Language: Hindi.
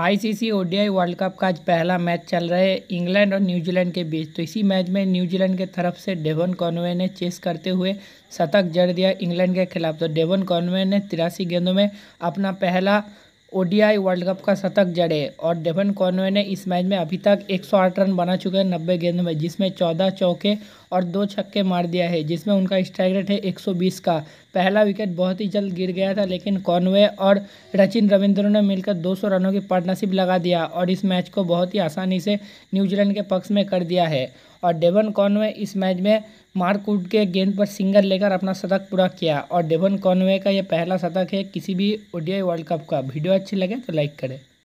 आईसीसी ओडीआई वर्ल्ड कप का आज पहला मैच चल रहा है इंग्लैंड और न्यूजीलैंड के बीच तो इसी मैच में न्यूजीलैंड के तरफ से डेवन कॉनवे ने चेस करते हुए शतक जड़ दिया इंग्लैंड के खिलाफ तो डेवन कॉनवे ने तिरासी गेंदों में अपना पहला ओडीआई वर्ल्ड कप का शतक जड़े और डेवन कॉर्नवे ने इस मैच में अभी तक 108 रन बना चुके हैं नब्बे गेंद में जिसमें 14 चौके और दो छक्के मार दिया है जिसमें उनका स्ट्राइक रेट है 120 का पहला विकेट बहुत ही जल्द गिर गया था लेकिन कॉनवे और रचिन रविंद्र ने मिलकर 200 रनों की पार्टनरशिप लगा दिया और इस मैच को बहुत ही आसानी से न्यूजीलैंड के पक्ष में कर दिया है और डेवन कॉनवे इस मैच में मार्कवुड के गेंद पर सिंगल लेकर अपना शतक पूरा किया और डेवन कॉनवे का यह पहला शतक है किसी भी ओडीआई वर्ल्ड कप का वीडियो अच्छी लगे तो लाइक करें